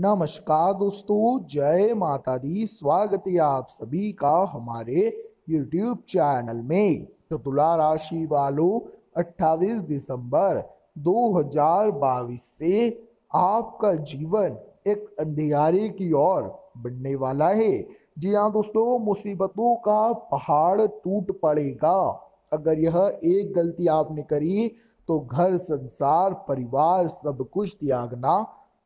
नमस्कार दोस्तों जय माता दी स्वागत है आप सभी का हमारे यूट्यूब चैनल में तो तुला राशि वालों 28 दिसंबर 2022 से आपका जीवन एक अंधेरे की ओर बढ़ने वाला है जी हाँ दोस्तों मुसीबतों का पहाड़ टूट पड़ेगा अगर यह एक गलती आपने करी तो घर संसार परिवार सब कुछ त्यागना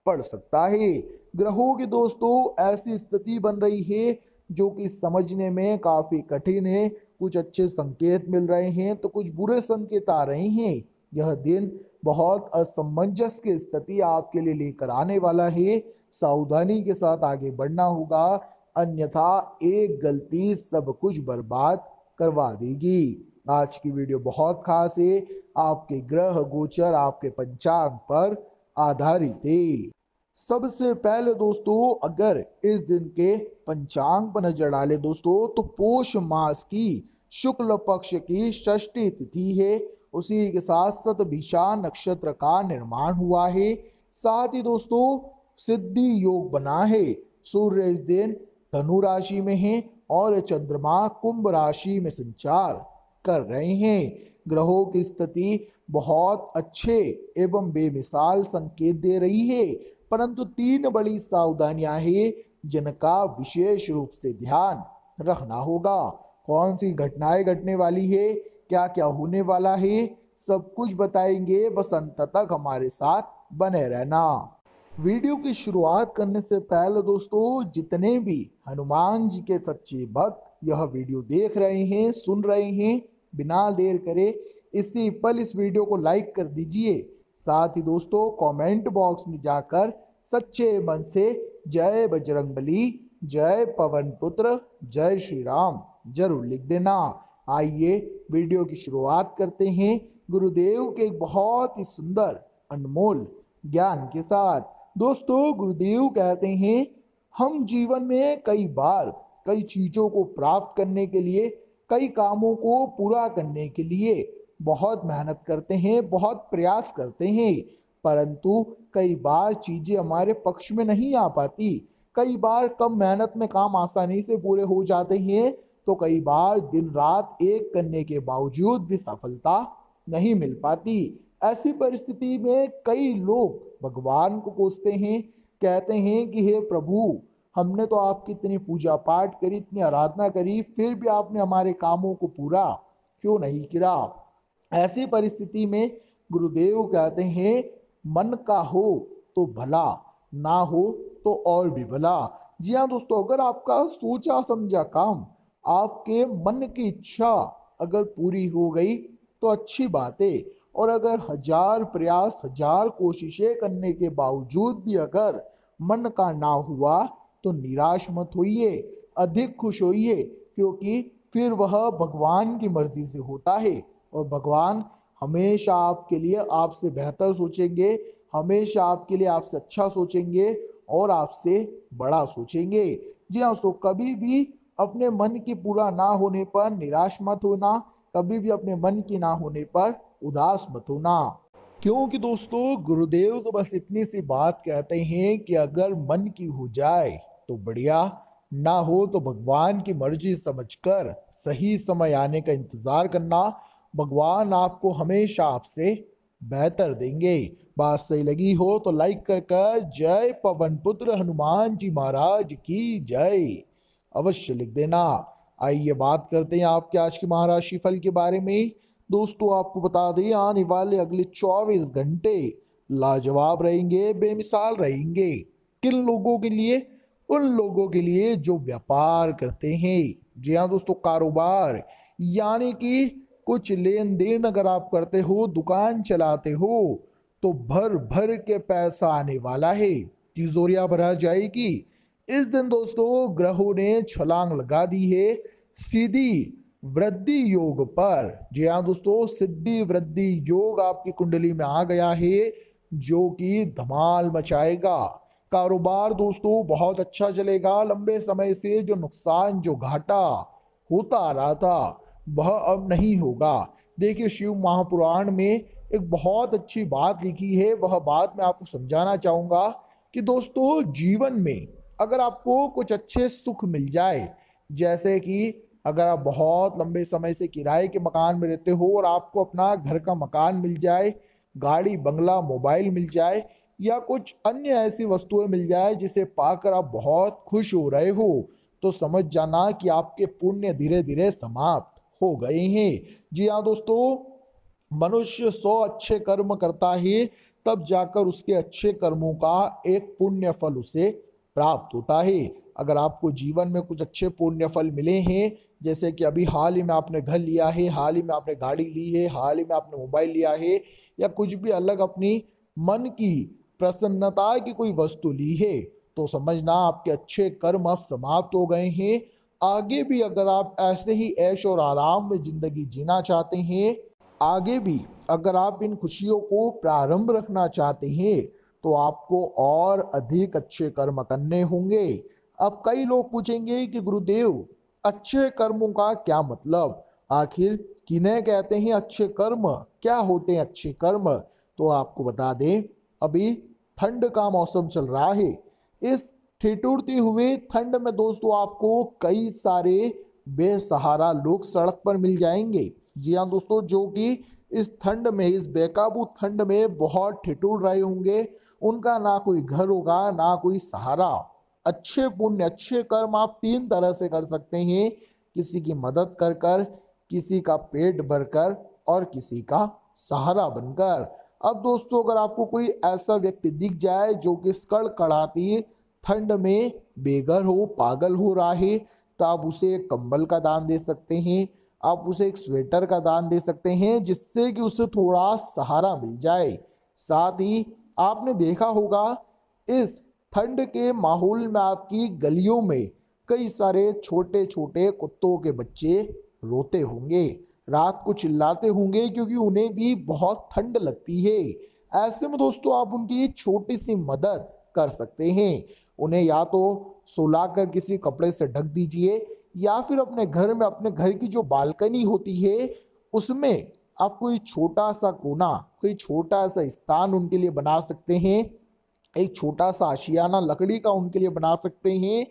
पड़ सकता है ग्रहों की दोस्तों ऐसी स्थिति बन रही है जो कि समझने में काफ़ी कठिन है कुछ अच्छे संकेत मिल रहे हैं तो कुछ बुरे संकेत आ रहे हैं यह दिन बहुत असमंजस की स्थिति आपके लिए लेकर आने वाला है सावधानी के साथ आगे बढ़ना होगा अन्यथा एक गलती सब कुछ बर्बाद करवा देगी आज की वीडियो बहुत खास है आपके ग्रह गोचर आपके पंचांग पर आधारित है सबसे पहले दोस्तों अगर इस दिन के पंचांग पर नजर डाले दोस्तों तो पोष मास की शुक्ल पक्ष की षष्ठी तिथि है उसी के साथ सतभिषा नक्षत्र का निर्माण हुआ है साथ ही दोस्तों सिद्धि योग बना है सूर्य इस दिन धनु राशि में है और चंद्रमा कुंभ राशि में संचार कर रहे हैं ग्रहों की स्थिति बहुत अच्छे एवं बेमिसाल संकेत दे रही है परंतु तीन बड़ी सावधानियां हैं जिनका विशेष रूप से ध्यान रखना होगा कौन सी घटनाएं घटने वाली है क्या क्या होने वाला है सब कुछ बताएंगे बस अंत तक हमारे साथ बने रहना वीडियो की शुरुआत करने से पहले दोस्तों जितने भी हनुमान जी के सच्चे भक्त यह वीडियो देख रहे हैं सुन रहे हैं बिना देर करे इसी पल इस वीडियो को लाइक कर दीजिए साथ ही दोस्तों कमेंट बॉक्स में जाकर सच्चे मन से जय बजरंगबली जय पवन पुत्र जय श्री राम जरूर लिख देना आइए वीडियो की शुरुआत करते हैं गुरुदेव के बहुत ही सुंदर अनमोल ज्ञान के साथ दोस्तों गुरुदेव कहते हैं हम जीवन में कई बार कई चीज़ों को प्राप्त करने के लिए कई कामों को पूरा करने के लिए बहुत मेहनत करते हैं बहुत प्रयास करते हैं परंतु कई बार चीज़ें हमारे पक्ष में नहीं आ पाती कई बार कम मेहनत में काम आसानी से पूरे हो जाते हैं तो कई बार दिन रात एक करने के बावजूद भी सफलता नहीं मिल पाती ऐसी परिस्थिति में कई लोग भगवान को कोसते हैं कहते हैं कि हे प्रभु हमने तो आपकी इतनी पूजा पाठ करी इतनी आराधना करी फिर भी आपने हमारे कामों को पूरा क्यों नहीं किया ऐसी परिस्थिति में गुरुदेव कहते हैं मन का हो तो भला ना हो तो और भी भला जी हाँ दोस्तों अगर आपका सोचा समझा काम आपके मन की इच्छा अगर पूरी हो गई तो अच्छी बात है और अगर हजार प्रयास हजार कोशिशें करने के बावजूद भी अगर मन का ना हुआ तो निराश मत होइए अधिक खुश होइए क्योंकि फिर वह भगवान की मर्जी से होता है और भगवान हमेशा आपके लिए आपसे बेहतर सोचेंगे हमेशा आपके लिए आपसे अच्छा सोचेंगे और आपसे बड़ा सोचेंगे जी हाँ सो कभी भी अपने मन की पूरा ना होने पर निराश मत होना कभी भी अपने मन की ना होने पर उदास मत होना क्योंकि दोस्तों गुरुदेव तो बस इतनी सी बात कहते हैं कि अगर मन की हो जाए तो बढ़िया ना हो तो भगवान की मर्जी समझकर सही समय आने का इंतजार करना भगवान आपको हमेशा आपसे बेहतर देंगे बात सही लगी हो तो लाइक कर कर जय पवन पुत्र हनुमान जी महाराज की जय अवश्य लिख देना आइए बात करते हैं आपके आज के महाराशि फल के बारे में दोस्तों आपको बता दें आने वाले अगले 24 घंटे लाजवाब रहेंगे बेमिसाल रहेंगे किन लोगों के लिए उन लोगों के लिए जो व्यापार करते हैं जी हाँ दोस्तों कारोबार यानी कि कुछ लेन देन अगर आप करते हो दुकान चलाते हो तो भर भर के पैसा आने वाला है तिजोरिया भरा जाएगी इस दिन दोस्तों ग्रहों ने छलांग लगा दी है सीधी वृद्धि योग पर जी हाँ दोस्तों सिद्धि वृद्धि योग आपकी कुंडली में आ गया है जो कि धमाल मचाएगा कारोबार दोस्तों बहुत अच्छा चलेगा लंबे समय से जो नुकसान जो घाटा होता रहा था वह अब नहीं होगा देखिए शिव महापुराण में एक बहुत अच्छी बात लिखी है वह बात मैं आपको समझाना चाहूँगा कि दोस्तों जीवन में अगर आपको कुछ अच्छे सुख मिल जाए जैसे कि अगर आप बहुत लंबे समय से किराए के मकान में रहते हो और आपको अपना घर का मकान मिल जाए गाड़ी बंगला मोबाइल मिल जाए या कुछ अन्य ऐसी वस्तुएं मिल जाए जिसे पाकर आप बहुत खुश हो रहे हो तो समझ जाना कि आपके पुण्य धीरे धीरे समाप्त हो गए हैं जी हाँ दोस्तों मनुष्य सौ अच्छे कर्म करता है तब जाकर उसके अच्छे कर्मों का एक पुण्य फल उसे प्राप्त होता है अगर आपको जीवन में कुछ अच्छे पुण्य फल मिले हैं जैसे कि अभी हाल ही में आपने घर लिया है हाल ही में आपने गाड़ी ली है हाल ही में आपने मोबाइल लिया है या कुछ भी अलग अपनी मन की प्रसन्नता की कोई वस्तु ली है तो समझना आपके अच्छे कर्म अब समाप्त हो गए हैं आगे भी अगर आप ऐसे ही ऐश और आराम में ज़िंदगी जीना चाहते हैं आगे भी अगर आप इन खुशियों को प्रारंभ रखना चाहते हैं तो आपको और अधिक अच्छे कर्म करने होंगे अब कई लोग पूछेंगे कि गुरुदेव अच्छे कर्मों का क्या मतलब आखिर किन्हें कहते हैं अच्छे कर्म क्या होते हैं अच्छे कर्म तो आपको बता दें अभी ठंड का मौसम चल रहा है इस ठिठुरते हुए ठंड में दोस्तों आपको कई सारे बेसहारा लोग सड़क पर मिल जाएंगे जी हाँ दोस्तों जो कि इस ठंड में इस बेकाबू ठंड में बहुत ठिठुर रहे होंगे उनका ना कोई घर होगा ना कोई सहारा अच्छे पुण्य अच्छे कर्म आप तीन तरह से कर सकते हैं किसी की मदद कर कर किसी का पेट भरकर और किसी का सहारा बनकर अब दोस्तों अगर आपको कोई ऐसा व्यक्ति दिख जाए जो कि कड़ाती ठंड में बेघर हो पागल हो रहा है तो आप उसे एक कंबल का दान दे सकते हैं आप उसे एक स्वेटर का दान दे सकते हैं जिससे कि उसे थोड़ा सहारा मिल जाए साथ ही आपने देखा होगा इस ठंड के माहौल में आपकी गलियों में कई सारे छोटे छोटे कुत्तों के बच्चे रोते होंगे रात को चिल्लाते होंगे क्योंकि उन्हें भी बहुत ठंड लगती है ऐसे में दोस्तों आप उनकी छोटी सी मदद कर सकते हैं उन्हें या तो सुलाकर किसी कपड़े से ढक दीजिए या फिर अपने घर में अपने घर की जो बालकनी होती है उसमें आप कोई छोटा सा कोना कोई छोटा सा स्थान उनके लिए बना सकते हैं एक छोटा सा आशियाना लकड़ी का उनके लिए बना सकते हैं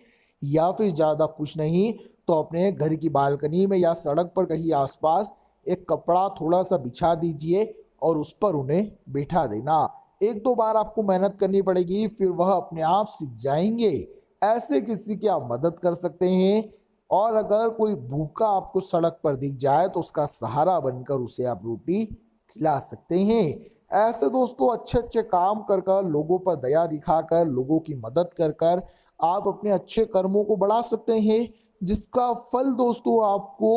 या फिर ज़्यादा कुछ नहीं तो अपने घर की बालकनी में या सड़क पर कहीं आसपास एक कपड़ा थोड़ा सा बिछा दीजिए और उस पर उन्हें बैठा देना एक दो बार आपको मेहनत करनी पड़ेगी फिर वह अपने आप सीख जाएंगे ऐसे किसी की आप मदद कर सकते हैं और अगर कोई भूखा आपको सड़क पर दिख जाए तो उसका सहारा बनकर उसे आप रोटी खिला सकते हैं ऐसे दोस्तों अच्छे अच्छे काम कर कर लोगों पर दया दिखाकर लोगों की मदद कर कर आप अपने अच्छे कर्मों को बढ़ा सकते हैं जिसका फल दोस्तों आपको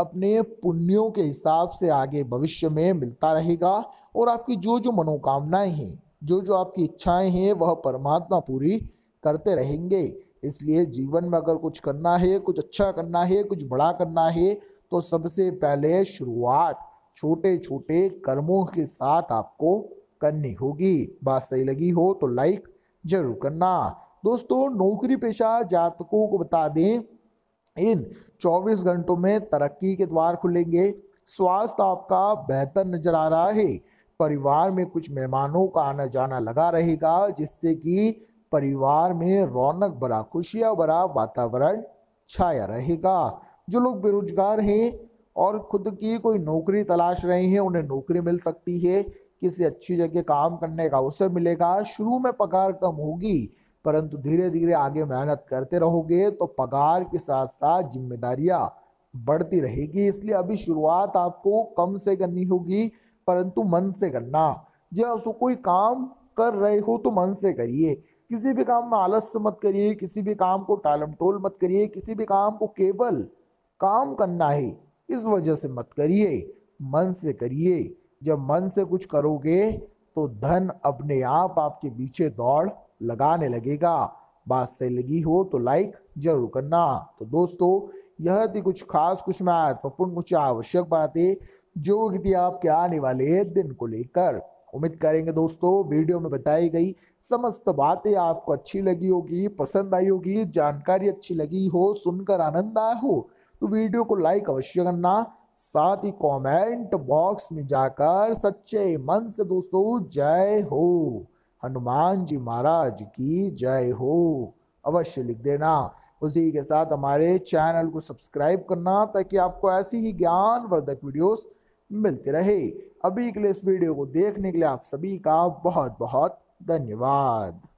अपने पुण्यों के हिसाब से आगे भविष्य में मिलता रहेगा और आपकी जो जो मनोकामनाएं हैं जो जो आपकी इच्छाएं हैं वह परमात्मा पूरी करते रहेंगे इसलिए जीवन में अगर कुछ करना है कुछ अच्छा करना है कुछ बड़ा करना है तो सबसे पहले शुरुआत छोटे छोटे कर्मों के साथ आपको करनी होगी बात सही लगी हो तो लाइक जरूर करना दोस्तों नौकरी पेशा जातकों को बता दें इन 24 घंटों में तरक्की के द्वार खुलेंगे स्वास्थ्य आपका बेहतर नजर आ रहा है परिवार में कुछ मेहमानों का आना जाना लगा रहेगा जिससे कि परिवार में रौनक भरा खुशियां भरा वातावरण छाया रहेगा जो लोग बेरोजगार हैं और खुद की कोई नौकरी तलाश रहे हैं उन्हें नौकरी मिल सकती है किसी अच्छी जगह काम करने का अवसर मिलेगा शुरू में पगार कम होगी परंतु धीरे धीरे आगे मेहनत करते रहोगे तो पगार के साथ साथ जिम्मेदारियाँ बढ़ती रहेगी इसलिए अभी शुरुआत आपको कम से करनी होगी परंतु मन से करना जब हाँ, उसको कोई काम कर रहे हो तो मन से करिए किसी भी काम में आलस्य मत करिए किसी भी काम को टालम टोल मत करिए किसी भी काम को केवल काम करना है इस वजह से मत करिए मन से करिए जब मन से कुछ करोगे तो धन अपने आप आपके पीछे दौड़ लगाने लगेगा बात सही लगी हो तो लाइक जरूर करना तो दोस्तों यह थी कुछ खास कुछ महत्वपूर्ण कुछ आवश्यक बातें जो थी आपके आने वाले दिन को लेकर उम्मीद करेंगे दोस्तों वीडियो में बताई गई समस्त बातें आपको अच्छी लगी होगी पसंद आई होगी जानकारी अच्छी लगी हो सुनकर आनंद आया हो तो वीडियो को लाइक अवश्य करना साथ ही कमेंट बॉक्स में जाकर सच्चे मन से दोस्तों जय हो हनुमान जी महाराज की जय हो अवश्य लिख देना उसी के साथ हमारे चैनल को सब्सक्राइब करना ताकि आपको ऐसी ही ज्ञानवर्धक वीडियोस मिलते रहे अभी के लिए इस वीडियो को देखने के लिए आप सभी का बहुत बहुत धन्यवाद